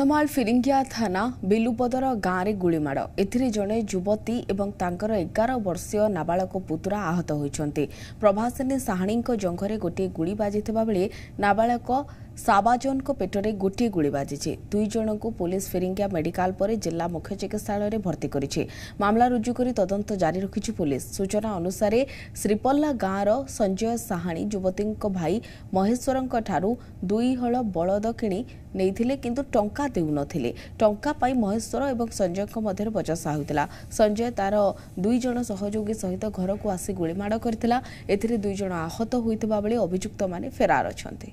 କନ୍ଧମାଳ ଫିରିଙ୍ଗିଆ ଥାନା ବିଲୁପଦର ଗାଁରେ ଗୁଳିମାଡ଼ ଏଥିରେ ଜଣେ ଯୁବତୀ ଏବଂ ତାଙ୍କର ଏଗାର ବର୍ଷୀୟ ନାବାଳକ ପୁତୁରା ଆହତ ହୋଇଛନ୍ତି ପ୍ରଭାସିନୀ ସାହାଣୀଙ୍କ ଜଙ୍ଘରେ ଗୋଟିଏ ଗୁଳି ବାଜିଥିବା ବେଳେ ନାବାଳକ ସାବାଜନଙ୍କ ପେଟରେ ଗୋଟିଏ ଗୁଳି ବାଜିଛି ଦୁଇ ଜଣଙ୍କୁ ପୋଲିସ ଫିରିଙ୍ଗିଆ ମେଡିକାଲ ପରେ ଜିଲ୍ଲା ମୁଖ୍ୟ ଚିକିତ୍ସାଳୟରେ ଭର୍ତ୍ତି କରିଛି ମାମଲା ରୁଜୁ କରି ତଦନ୍ତ ଜାରି ରଖିଛି ପୋଲିସ ସୂଚନା ଅନୁସାରେ ଶ୍ରୀପଲ୍ଲା ଗାଁର ସଞ୍ଜୟ ସାହାଣୀ ଯୁବତୀଙ୍କ ଭାଇ ମହେଶ୍ୱରଙ୍କଠାରୁ ଦୁଇହଳ ବଳଦ କିଣି ନେଇଥିଲେ କିନ୍ତୁ ଟଙ୍କା ଦେଉନଥିଲେ ଟଙ୍କା ପାଇଁ ମହେଶ୍ୱର ଏବଂ ସଞ୍ଜୟଙ୍କ ମଧ୍ୟରେ ବଚସା ହୋଇଥିଲା ସଞ୍ଜୟ ତା'ର ଦୁଇ ଜଣ ସହଯୋଗୀ ସହିତ ଘରକୁ ଆସି ଗୁଳିମାଡ଼ କରିଥିଲା ଏଥିରେ ଦୁଇ ଜଣ ଆହତ ହୋଇଥିବା ବେଳେ ଅଭିଯୁକ୍ତମାନେ ଫେରାର ଅଛନ୍ତି